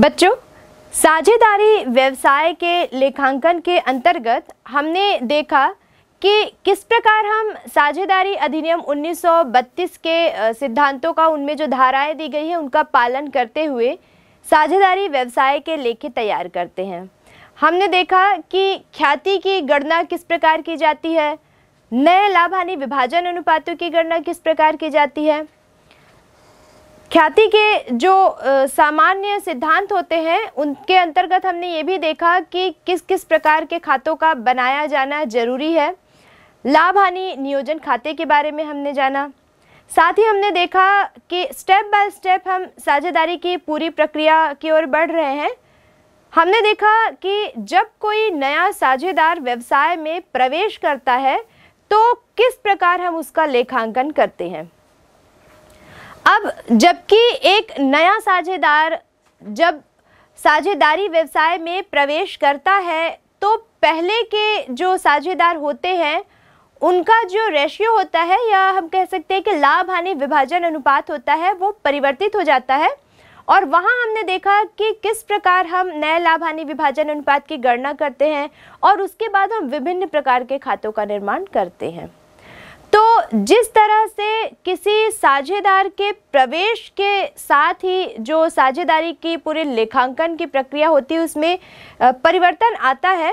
बच्चों साझेदारी व्यवसाय के लेखांकन के अंतर्गत हमने देखा कि किस प्रकार हम साझेदारी अधिनियम 1932 के सिद्धांतों का उनमें जो धाराएं दी गई हैं उनका पालन करते हुए साझेदारी व्यवसाय के लेखे तैयार करते हैं हमने देखा कि ख्याति की गणना किस प्रकार की जाती है नए लाभ हानि विभाजन अनुपातों की गणना किस प्रकार की जाती है ख्याति के जो सामान्य सिद्धांत होते हैं उनके अंतर्गत हमने ये भी देखा कि किस किस प्रकार के खातों का बनाया जाना जरूरी है लाभ हानि नियोजन खाते के बारे में हमने जाना साथ ही हमने देखा कि स्टेप बाय स्टेप हम साझेदारी की पूरी प्रक्रिया की ओर बढ़ रहे हैं हमने देखा कि जब कोई नया साझेदार व्यवसाय में प्रवेश करता है तो किस प्रकार हम उसका लेखांकन करते हैं अब जबकि एक नया साझेदार जब साझेदारी व्यवसाय में प्रवेश करता है तो पहले के जो साझेदार होते हैं उनका जो रेशियो होता है या हम कह सकते हैं कि लाभ हानि विभाजन अनुपात होता है वो परिवर्तित हो जाता है और वहाँ हमने देखा कि किस प्रकार हम नए लाभ हानि विभाजन अनुपात की गणना करते हैं और उसके बाद हम विभिन्न प्रकार के खातों का निर्माण करते हैं तो जिस तरह से किसी साझेदार के प्रवेश के साथ ही जो साझेदारी की पूरे लेखांकन की प्रक्रिया होती है उसमें परिवर्तन आता है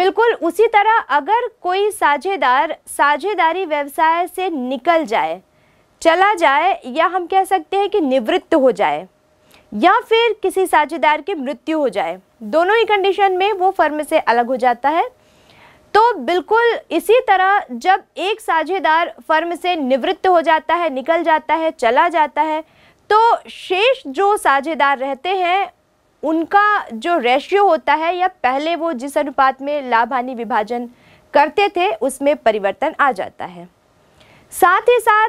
बिल्कुल उसी तरह अगर कोई साझेदार साझेदारी व्यवसाय से निकल जाए चला जाए या हम कह सकते हैं कि निवृत्त हो जाए या फिर किसी साझेदार की मृत्यु हो जाए दोनों ही कंडीशन में वो फर्म से अलग हो जाता है तो बिल्कुल इसी तरह जब एक साझेदार फर्म से निवृत्त हो जाता है निकल जाता है चला जाता है तो शेष जो साझेदार रहते हैं उनका जो रेशियो होता है या पहले वो जिस अनुपात में लाभ हानि विभाजन करते थे उसमें परिवर्तन आ जाता है साथ ही साथ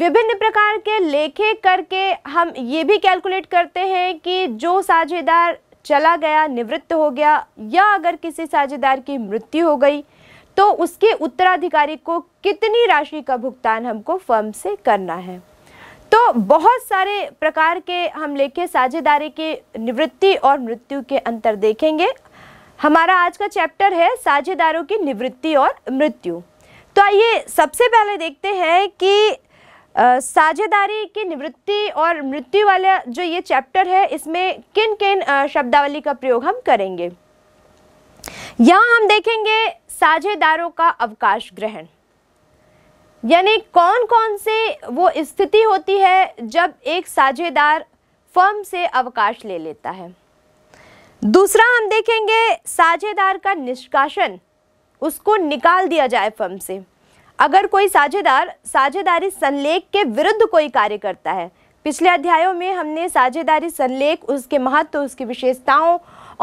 विभिन्न प्रकार के लेखे करके हम ये भी कैलकुलेट करते हैं कि जो साझेदार चला गया निवृत्त हो गया या अगर किसी साझेदार की मृत्यु हो गई तो उसके उत्तराधिकारी को कितनी राशि का भुगतान हमको फर्म से करना है तो बहुत सारे प्रकार के हम लेखे साझेदारी के निवृत्ति और मृत्यु के अंतर देखेंगे हमारा आज का चैप्टर है साझेदारों की निवृत्ति और मृत्यु तो आइए सबसे पहले देखते हैं कि साझेदारी की निवृत्ति और मृत्यु वाला जो ये चैप्टर है इसमें किन किन शब्दावली का प्रयोग हम करेंगे यहाँ हम देखेंगे साझेदारों का अवकाश ग्रहण यानी कौन कौन से वो स्थिति होती है जब एक साझेदार फर्म से अवकाश ले लेता है दूसरा हम देखेंगे साझेदार का निष्कासन उसको निकाल दिया जाए फर्म से अगर कोई साझेदार साझेदारी संलेख के विरुद्ध कोई कार्य करता है पिछले अध्यायों में हमने साझेदारी संलेख उसके महत्व उसकी विशेषताओं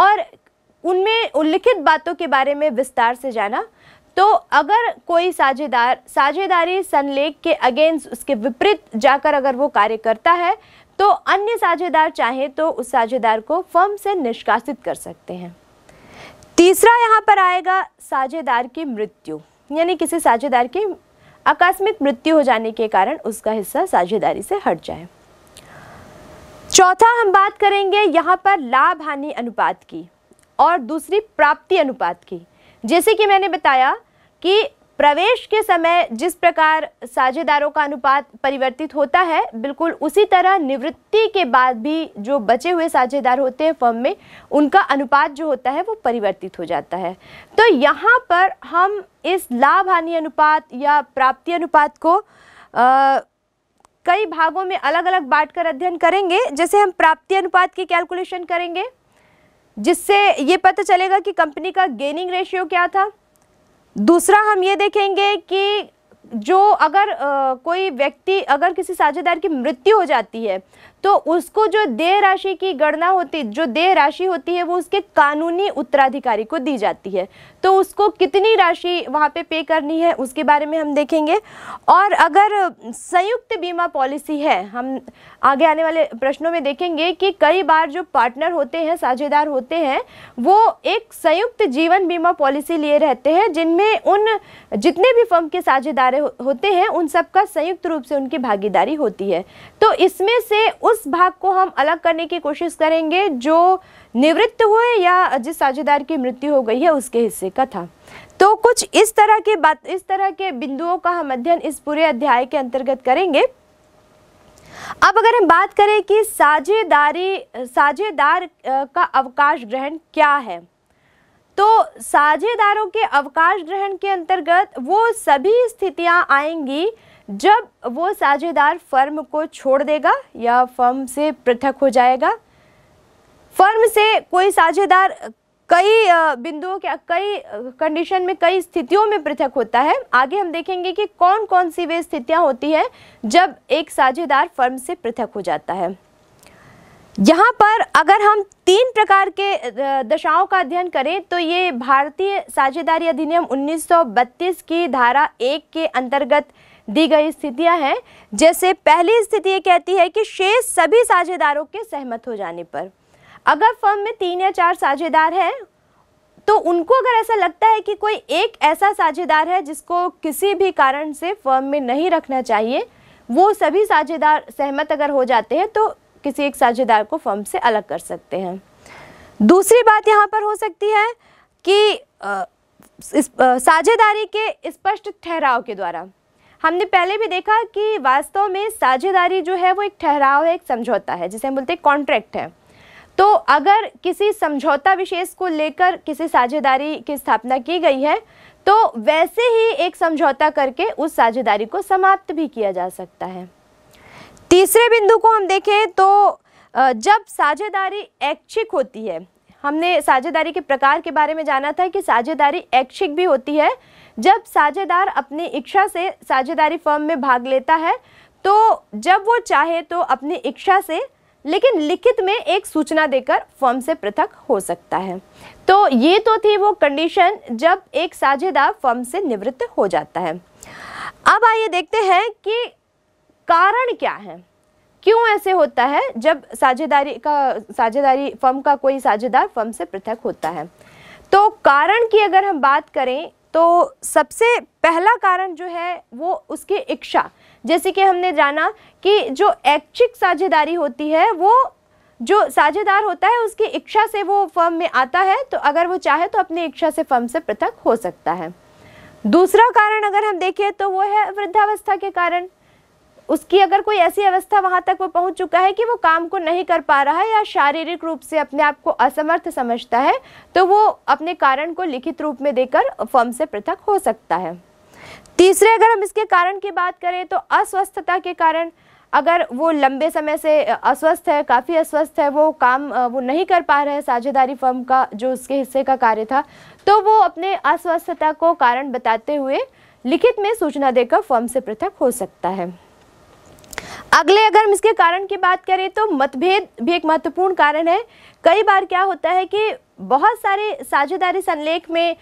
और उनमें उल्लिखित बातों के बारे में विस्तार से जाना तो अगर कोई साझेदार साझेदारी संलेख के अगेंस्ट उसके विपरीत जाकर अगर वो कार्य करता है तो अन्य साझेदार चाहे तो उस साझेदार को फर्म से निष्कासित कर सकते हैं तीसरा यहाँ पर आएगा साझेदार की मृत्यु यानी किसी साझेदार की आकस्मिक मृत्यु हो जाने के कारण उसका हिस्सा साझेदारी से हट जाए चौथा हम बात करेंगे यहाँ पर लाभ हानि अनुपात की और दूसरी प्राप्ति अनुपात की जैसे कि मैंने बताया कि प्रवेश के समय जिस प्रकार साझेदारों का अनुपात परिवर्तित होता है बिल्कुल उसी तरह निवृत्ति के बाद भी जो बचे हुए साझेदार होते हैं फर्म में उनका अनुपात जो होता है वो परिवर्तित हो जाता है तो यहाँ पर हम इस लाभ हानि अनुपात या प्राप्ति अनुपात को आ, कई भागों में अलग अलग बांटकर अध्ययन करेंगे जैसे हम प्राप्ति अनुपात की कैलकुलेशन करेंगे जिससे ये पता चलेगा कि कंपनी का गेनिंग रेशियो क्या था दूसरा हम ये देखेंगे कि जो अगर आ, कोई व्यक्ति अगर किसी साझेदार की मृत्यु हो जाती है तो उसको जो देय राशि की गणना होती जो देय राशि होती है वो उसके कानूनी उत्तराधिकारी को दी जाती है तो उसको कितनी राशि वहाँ पे पे करनी है उसके बारे में हम देखेंगे और अगर संयुक्त बीमा पॉलिसी है हम आगे आने वाले प्रश्नों में देखेंगे कि कई बार जो पार्टनर होते हैं साझेदार होते हैं वो एक संयुक्त जीवन बीमा पॉलिसी लिए रहते हैं जिनमें उन जितने भी फर्म के साझेदार होते हैं उन सबका संयुक्त रूप से उनकी भागीदारी होती है तो इसमें से उस भाग को हम अलग करने की कोशिश करेंगे जो निवृत्त हुए या जिस साझेदार की मृत्यु हो गई है उसके हिस्से का था तो कुछ इस तरह के बात इस तरह के बिंदुओं का हम अध्ययन इस पूरे अध्याय के अंतर्गत करेंगे अब अगर हम बात करें कि साझेदारी साझेदार का अवकाश ग्रहण क्या है तो साझेदारों के अवकाश ग्रहण के अंतर्गत वो सभी स्थितियां आएंगी जब वो साझेदार फर्म को छोड़ देगा या फर्म से पृथक हो जाएगा फर्म से कोई साझेदार कई बिंदुओं के कई कंडीशन में कई स्थितियों में पृथक होता है आगे हम देखेंगे कि कौन कौन सी वे स्थितियां होती है जब एक साझेदार फर्म से पृथक हो जाता है यहाँ पर अगर हम तीन प्रकार के दशाओं का अध्ययन करें तो ये भारतीय साझेदारी अधिनियम 1932 की धारा एक के अंतर्गत दी गई स्थितियां हैं जैसे पहली स्थिति ये कहती है कि शेष सभी साझेदारों के सहमत हो जाने पर अगर फर्म में तीन या चार साझेदार हैं तो उनको अगर ऐसा लगता है कि कोई एक ऐसा साझेदार है जिसको किसी भी कारण से फर्म में नहीं रखना चाहिए वो सभी साझेदार सहमत अगर हो जाते हैं तो किसी एक साझेदार को फर्म से अलग कर सकते हैं दूसरी बात यहाँ पर हो सकती है कि साझेदारी के स्पष्ट ठहराव के द्वारा हमने पहले भी देखा कि वास्तव में साझेदारी जो है वो एक ठहराव है एक समझौता है जिसे हम बोलते हैं कॉन्ट्रैक्ट है तो अगर किसी समझौता विशेष को लेकर किसी साझेदारी की स्थापना की गई है तो वैसे ही एक समझौता करके उस साझेदारी को समाप्त भी किया जा सकता है तीसरे बिंदु को हम देखें तो जब साझेदारी ऐच्छिक होती है हमने साझेदारी के प्रकार के बारे में जाना था कि साझेदारी ऐच्छिक भी होती है जब साझेदार अपनी इच्छा से साझेदारी फर्म में भाग लेता है तो जब वो चाहे तो अपनी इच्छा से लेकिन लिखित में एक सूचना देकर फर्म से पृथक हो सकता है तो ये तो थी वो कंडीशन जब एक साझेदार फर्म से निवृत्त हो जाता है अब आइए देखते हैं कि कारण क्या है क्यों ऐसे होता है जब साझेदारी का साझेदारी फर्म का कोई साझेदार फर्म से पृथक होता है तो कारण की अगर हम बात करें तो सबसे पहला कारण जो है वो उसकी इच्छा जैसे कि हमने जाना कि जो ऐच्छिक साझेदारी होती है वो जो साझेदार होता है उसकी इच्छा से वो फर्म में आता है तो अगर वो चाहे तो अपनी इच्छा से फर्म से पृथक हो सकता है दूसरा कारण अगर हम देखें तो वो है वृद्धावस्था के कारण उसकी अगर कोई ऐसी अवस्था वहाँ तक वो पहुँच चुका है कि वो काम को नहीं कर पा रहा है या शारीरिक रूप से अपने आप को असमर्थ समझता है तो वो अपने कारण को लिखित रूप में देकर फर्म से पृथक हो सकता है तीसरे अगर हम इसके कारण की बात करें तो अस्वस्थता के कारण अगर वो लंबे समय से अस्वस्थ है काफ़ी अस्वस्थ है वो काम वो नहीं कर पा रहे साझेदारी फर्म का जो उसके हिस्से का कार्य था तो वो अपने अस्वस्थता को कारण बताते हुए लिखित में सूचना देकर फर्म से पृथक हो सकता है अगले अगर हम इसके कारण की बात करें तो मतभेद भी एक महत्वपूर्ण कारण है कई बार क्या होता है कि बहुत सारे साझेदारी संलेख में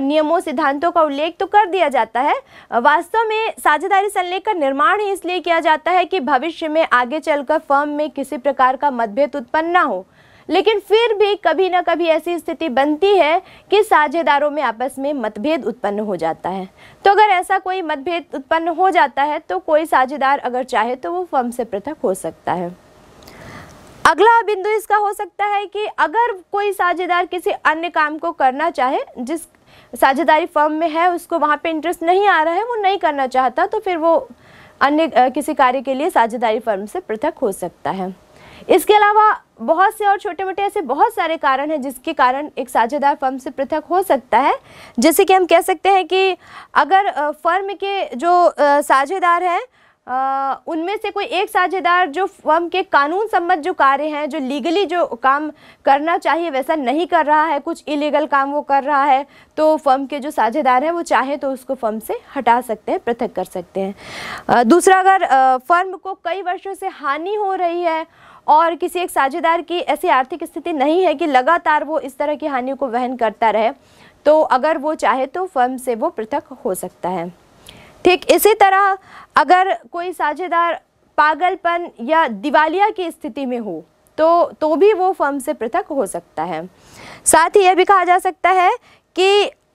नियमों सिद्धांतों का उल्लेख तो कर दिया जाता है वास्तव में साझेदारी संलेख का निर्माण ही इसलिए किया जाता है कि भविष्य में आगे चलकर फर्म में किसी प्रकार का मतभेद उत्पन्न ना हो लेकिन फिर भी कभी ना कभी ऐसी स्थिति बनती है कि साझेदारों में आपस में मतभेद उत्पन्न हो जाता है तो अगर ऐसा कोई मतभेद उत्पन्न हो जाता है तो कोई साझेदार अगर चाहे तो वो फर्म से पृथक हो सकता है अगला बिंदु इसका हो सकता है कि अगर कोई साझेदार किसी अन्य काम को करना चाहे जिस साझेदारी फर्म में है उसको वहाँ पे इंटरेस्ट नहीं आ रहा है वो नहीं करना चाहता तो फिर वो अन्य किसी कार्य के लिए साझेदारी फर्म से पृथक हो सकता है इसके अलावा बहुत से और छोटे मोटे ऐसे बहुत सारे कारण हैं जिसके कारण एक साझेदार फर्म से पृथक हो सकता है जैसे कि हम कह सकते हैं कि अगर फर्म के जो साझेदार हैं उनमें से कोई एक साझेदार जो फर्म के कानून सम्मत जो कार्य हैं जो लीगली जो काम करना चाहिए वैसा नहीं कर रहा है कुछ इलीगल काम वो कर रहा है तो फर्म के जो साझेदार हैं वो चाहे तो उसको फर्म से हटा सकते हैं पृथक कर सकते हैं दूसरा अगर फर्म को कई वर्षों से हानि हो रही है और किसी एक साझेदार की ऐसी आर्थिक स्थिति नहीं है कि लगातार वो इस तरह की हानियों को वहन करता रहे तो अगर वो चाहे तो फर्म से वो पृथक हो सकता है ठीक इसी तरह अगर कोई साझेदार पागलपन या दिवालिया की स्थिति में हो तो तो भी वो फर्म से पृथक हो सकता है साथ ही यह भी कहा जा सकता है कि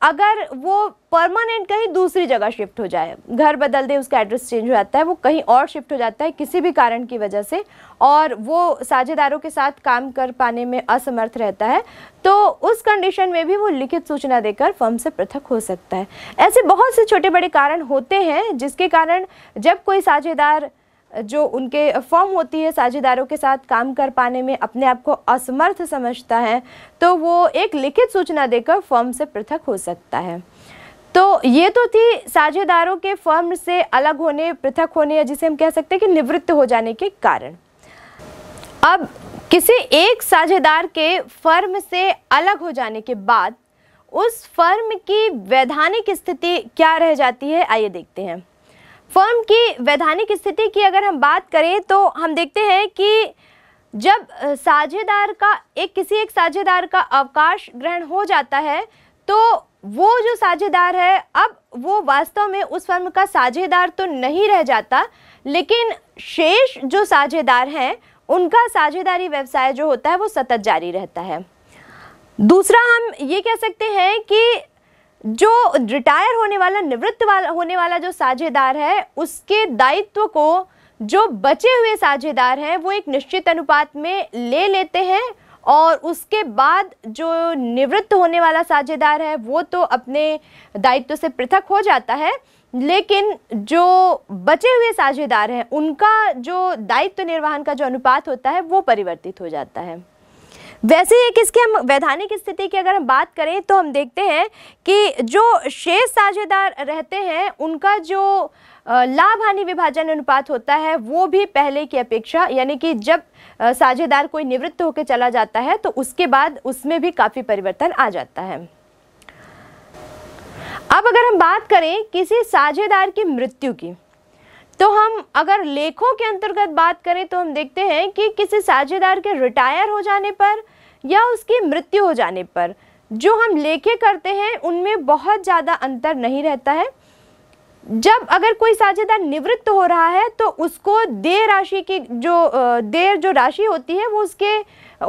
अगर वो परमानेंट कहीं दूसरी जगह शिफ्ट हो जाए घर बदल दे उसका एड्रेस चेंज हो जाता है वो कहीं और शिफ्ट हो जाता है किसी भी कारण की वजह से और वो साझेदारों के साथ काम कर पाने में असमर्थ रहता है तो उस कंडीशन में भी वो लिखित सूचना देकर फर्म से पृथक हो सकता है ऐसे बहुत से छोटे बड़े कारण होते हैं जिसके कारण जब कोई साझेदार जो उनके फॉर्म होती है साझेदारों के साथ काम कर पाने में अपने आप को असमर्थ समझता है तो वो एक लिखित सूचना देकर फॉर्म से पृथक हो सकता है तो ये तो थी साझेदारों के फॉर्म से अलग होने पृथक होने या जिसे हम कह सकते हैं कि निवृत्त हो जाने के कारण अब किसी एक साझेदार के फर्म से अलग हो जाने के बाद उस फर्म की वैधानिक स्थिति क्या रह जाती है आइए देखते हैं फर्म की वैधानिक स्थिति की अगर हम बात करें तो हम देखते हैं कि जब साझेदार का एक किसी एक साझेदार का अवकाश ग्रहण हो जाता है तो वो जो साझेदार है अब वो वास्तव में उस फर्म का साझेदार तो नहीं रह जाता लेकिन शेष जो साझेदार हैं उनका साझेदारी व्यवसाय जो होता है वो सतत जारी रहता है दूसरा हम ये कह सकते हैं कि जो रिटायर होने वाला निवृत्त वाला होने वाला जो साझेदार है उसके दायित्व को जो बचे हुए साझेदार हैं वो एक निश्चित अनुपात में ले लेते हैं और उसके बाद जो निवृत्त होने वाला साझेदार है वो तो अपने दायित्व से पृथक हो जाता है लेकिन जो बचे हुए साझेदार हैं उनका जो दायित्व निर्वहन का जो अनुपात होता है वो परिवर्तित हो जाता है वैसे ही इसके हम वैधानिक स्थिति की अगर हम बात करें तो हम देखते हैं कि जो शेष साझेदार रहते हैं उनका जो लाभ हानि विभाजन अनुपात होता है वो भी पहले की अपेक्षा यानी कि जब साझेदार कोई निवृत्त होकर चला जाता है तो उसके बाद उसमें भी काफ़ी परिवर्तन आ जाता है अब अगर हम बात करें किसी साझेदार की मृत्यु की तो हम अगर लेखों के अंतर्गत बात करें तो हम देखते हैं कि किसी साझेदार के रिटायर हो जाने पर या उसकी मृत्यु हो जाने पर जो हम लेखे करते हैं उनमें बहुत ज़्यादा अंतर नहीं रहता है जब अगर कोई साझेदार निवृत्त हो रहा है तो उसको देय राशि की जो देर जो राशि होती है वो उसके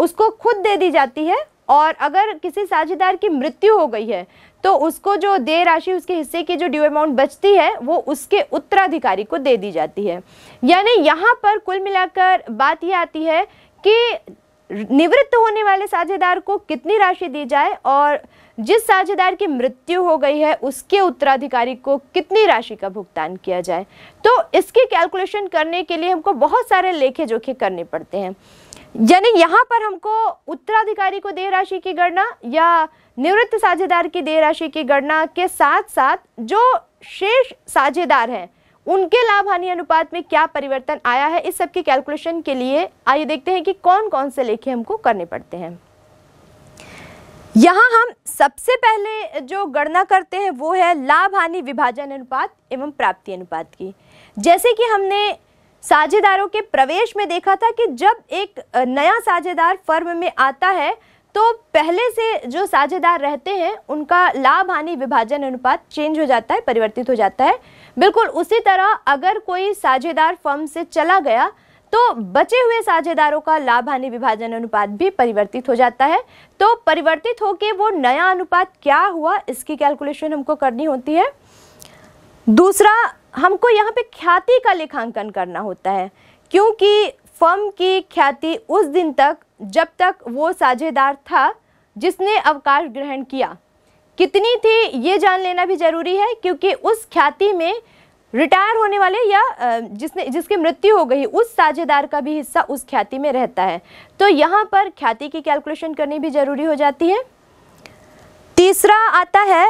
उसको खुद दे दी जाती है और अगर किसी साझेदार की मृत्यु हो गई है तो उसको जो देय राशि उसके हिस्से की जो ड्यू अमाउंट बचती है वो उसके उत्तराधिकारी को दे दी जाती है यानी यहाँ पर कुल मिलाकर बात ये आती है कि निवृत्त होने वाले साझेदार को कितनी राशि दी जाए और जिस साझेदार की मृत्यु हो गई है उसके उत्तराधिकारी को कितनी राशि का भुगतान किया जाए तो इसकी कैलकुलेशन करने के लिए हमको बहुत सारे लेखे जोखे करने पड़ते हैं यानी यहाँ पर हमको उत्तराधिकारी को देय राशि की गणना या निवृत्त साझेदार की देय राशि की गणना के साथ साथ जो शेष साझेदार हैं उनके लाभ हानि अनुपात में क्या परिवर्तन आया है इस सब कैलकुलेशन के लिए आइए देखते हैं कि कौन कौन से लेखे हमको करने पड़ते हैं यहाँ हम सबसे पहले जो गणना करते हैं वो है लाभ हानि विभाजन अनुपात एवं प्राप्ति अनुपात की जैसे कि हमने साझेदारों के प्रवेश में देखा था कि जब एक नया साझेदार फर्म में आता है तो पहले से जो साझेदार रहते हैं उनका लाभ हानि विभाजन अनुपात चेंज हो जाता है परिवर्तित हो जाता है बिल्कुल उसी तरह अगर कोई साझेदार फर्म से चला गया तो बचे हुए साझेदारों का लाभ हानि विभाजन अनुपात भी परिवर्तित हो जाता है तो परिवर्तित होकर वो नया अनुपात क्या हुआ इसकी कैलकुलेशन हमको करनी होती है दूसरा हमको यहाँ पे ख्याति का लेखांकन करना होता है क्योंकि फर्म की ख्याति उस दिन तक जब तक वो साझेदार था जिसने अवकाश ग्रहण किया कितनी थी ये जान लेना भी ज़रूरी है क्योंकि उस ख्याति में रिटायर होने वाले या जिसने जिसकी मृत्यु हो गई उस साझेदार का भी हिस्सा उस ख्याति में रहता है तो यहाँ पर ख्याति की कैलकुलेशन करनी भी ज़रूरी हो जाती है तीसरा आता है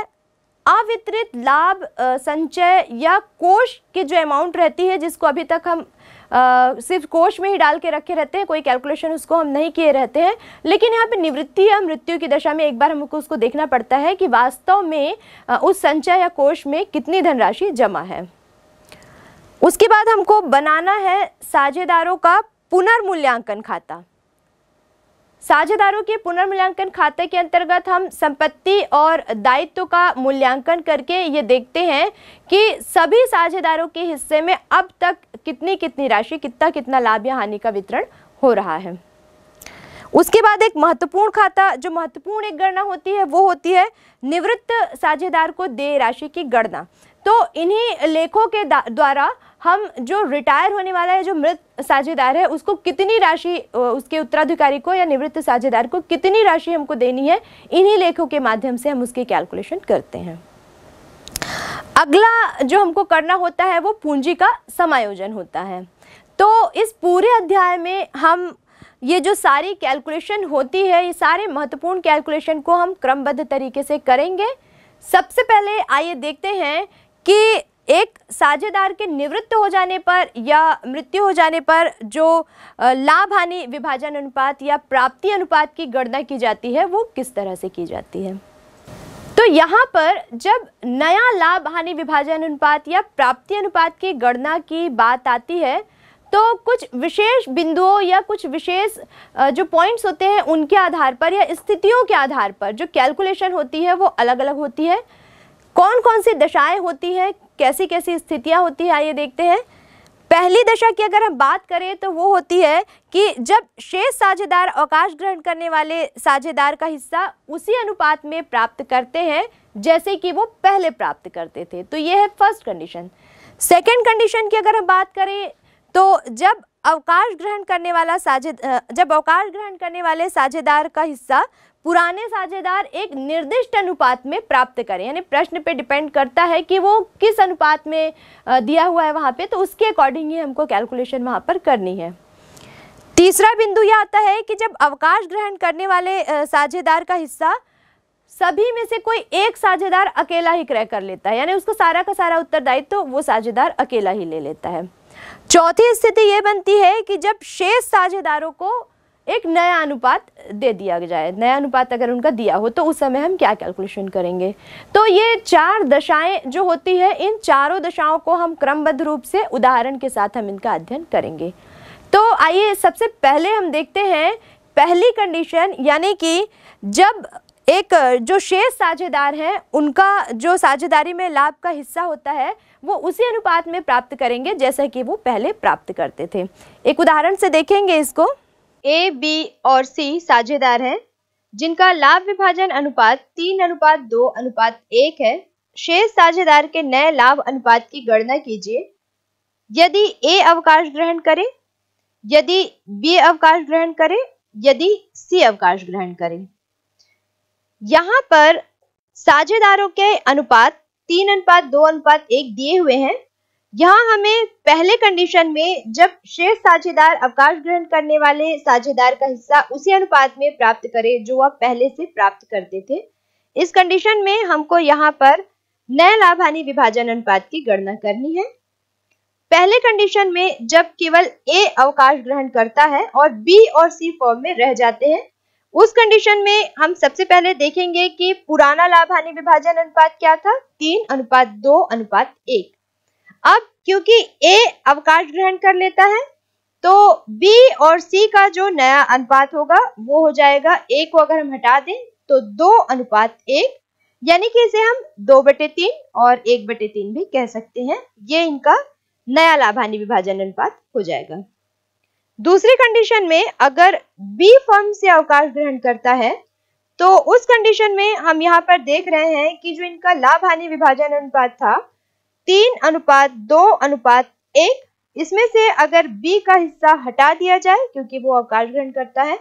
अवितरित लाभ संचय या कोष के जो अमाउंट रहती है जिसको अभी तक हम आ, सिर्फ कोश में ही डाल के रखे रहते हैं कोई कैलकुलेशन उसको हम नहीं किए रहते हैं लेकिन यहाँ पे निवृत्ति या मृत्यु की दशा में एक बार हमको उसको देखना पड़ता है कि वास्तव में उस संचय या कोष में कितनी धनराशि जमा है उसके बाद हमको बनाना है साझेदारों का पुनर्मूल्यांकन खाता साझेदारों के पुनर्मूल्यांकन खाते के अंतर्गत हम संपत्ति और दायित्व का मूल्यांकन करके ये देखते हैं कि सभी साझेदारों के हिस्से में अब तक कितनी कितनी राशि कितना कितना लाभ या हानि का वितरण हो रहा है उसके बाद एक महत्वपूर्ण खाता जो महत्वपूर्ण एक गणना होती है वो होती है निवृत्त साझेदार को देय राशि की गणना तो इन्हीं लेखों के द्वारा हम जो रिटायर होने वाला है जो मृत साझेदार है उसको कितनी राशि उसके उत्तराधिकारी को या निवृत्त साझेदार को कितनी राशि हमको देनी है इन्हीं लेखों के माध्यम से हम उसकी कैलकुलेशन करते हैं अगला जो हमको करना होता है वो पूंजी का समायोजन होता है तो इस पूरे अध्याय में हम ये जो सारी कैलकुलेशन होती है ये सारे महत्वपूर्ण कैलकुलेशन को हम क्रमबद्ध तरीके से करेंगे सबसे पहले आइए देखते हैं कि एक साझेदार के निवृत्त हो जाने पर या मृत्यु हो जाने पर जो लाभ हानि विभाजन अनुपात या प्राप्ति अनुपात की गणना की जाती है वो किस तरह से की जाती है तो यहाँ पर जब नया लाभ हानि विभाजन अनुपात या प्राप्ति अनुपात की गणना की बात आती है तो कुछ विशेष बिंदुओं या कुछ विशेष जो पॉइंट्स होते हैं उनके आधार पर या स्थितियों के आधार पर जो कैलकुलेशन होती है वो अलग अलग होती है कौन कौन सी दशाएं होती हैं कैसी कैसी स्थितियाँ होती है आइए देखते हैं पहली दशा की अगर हम बात करें तो वो होती है कि जब शेष साझेदार अवकाश ग्रहण करने वाले साझेदार का हिस्सा उसी अनुपात में प्राप्त करते हैं जैसे कि वो पहले प्राप्त करते थे तो ये है फर्स्ट कंडीशन सेकंड कंडीशन की अगर हम बात करें तो जब अवकाश ग्रहण करने वाला साझे जब अवकाश ग्रहण करने वाले साझेदार का हिस्सा पुराने साझेदार एक निर्दिष्ट अनुपात में प्राप्त करें यानी प्रश्न पे डिपेंड करता है कि वो किस अनुपात में दिया हुआ है वहाँ पे तो उसके अकॉर्डिंग ही हमको कैलकुलेशन वहाँ पर करनी है तीसरा बिंदु यह आता है कि जब अवकाश ग्रहण करने वाले साझेदार का हिस्सा सभी में से कोई एक साझेदार अकेला ही क्रय कर लेता है यानी उसको सारा का सारा उत्तरदायित्व तो वो साझेदार अकेला ही ले लेता है चौथी स्थिति यह बनती है कि जब शेष साझेदारों को एक नया अनुपात दे दिया जाए नया अनुपात अगर उनका दिया हो तो उस समय हम क्या कैलकुलेशन करेंगे तो ये चार दशाएं जो होती है इन चारों दशाओं को हम क्रमबद्ध रूप से उदाहरण के साथ हम इनका अध्ययन करेंगे तो आइए सबसे पहले हम देखते हैं पहली कंडीशन यानी कि जब एक जो शेष साझेदार हैं उनका जो साझेदारी में लाभ का हिस्सा होता है वो उसी अनुपात में प्राप्त करेंगे जैसा कि वो पहले प्राप्त करते थे एक उदाहरण से देखेंगे इसको ए बी और सी साझेदार हैं जिनका लाभ विभाजन अनुपात तीन अनुपात दो अनुपात एक है शेष साझेदार के नए लाभ अनुपात की गणना कीजिए यदि ए अवकाश ग्रहण करे यदि बी अवकाश ग्रहण करे यदि सी अवकाश ग्रहण करें यहाँ पर साझेदारों के अनुपात तीन अनुपात दो अनुपात एक दिए हुए हैं यहाँ हमें पहले कंडीशन में जब शेष साझेदार अवकाश ग्रहण करने वाले साझेदार का हिस्सा उसी अनुपात में प्राप्त करे जो वह पहले से प्राप्त करते थे इस कंडीशन में हमको यहाँ पर नए लाभ हानि विभाजन अनुपात की गणना करनी है पहले कंडीशन में जब केवल ए अवकाश ग्रहण करता है और बी और सी फॉर्म में रह जाते हैं उस कंडीशन में हम सबसे पहले देखेंगे कि पुराना लाभ हानि विभाजन अनुपात क्या था तीन अनुपात दो अनुपात एक अब क्योंकि ए अवकाश ग्रहण कर लेता है तो बी और सी का जो नया अनुपात होगा वो हो जाएगा ए को अगर हम हटा दें तो दो अनुपात एक यानी कि इसे हम दो बटे तीन और एक बटे तीन भी कह सकते हैं ये इनका नया लाभानी विभाजन अनुपात हो जाएगा दूसरी कंडीशन में अगर बी फर्म से अवकाश ग्रहण करता है तो उस कंडीशन में हम यहाँ पर देख रहे हैं कि जो इनका लाभ हानि विभाजन अनुपात था तीन अनुपात दो अनुपात एक इसमें से अगर बी का हिस्सा हटा दिया जाए क्योंकि वो अवकाश ग्रहण करता है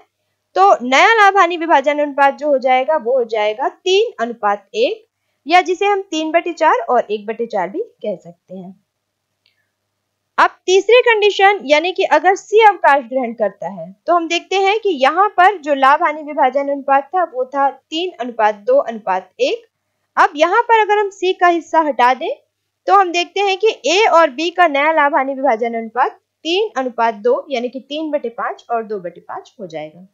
तो नया लाभ हानि विभाजन अनुपात जो हो जाएगा वो हो जाएगा तीन अनुपात एक या जिसे हम तीन बटे चार और एक बटे चार भी कह सकते हैं अब तीसरी कंडीशन यानी कि अगर सी अवकाश ग्रहण करता है तो हम देखते हैं कि यहाँ पर जो लाभ हानि विभाजन अनुपात था वो था तीन अनुपात दो अनुपात एक अब यहाँ पर अगर हम सी का हिस्सा हटा दें तो हम देखते हैं कि ए और बी का नया लाभ हानि विभाजन अनुपात तीन अनुपात दो यानी कि तीन बटे पांच और दो बटे पांच हो जाएगा